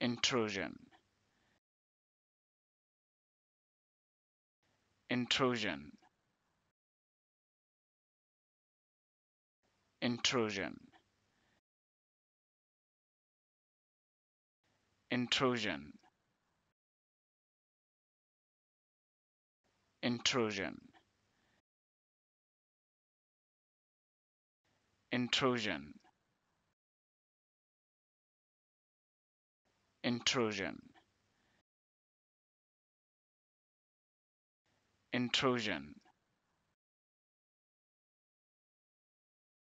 intrusion intrusion intrusion intrusion intrusion intrusion intrusion intrusion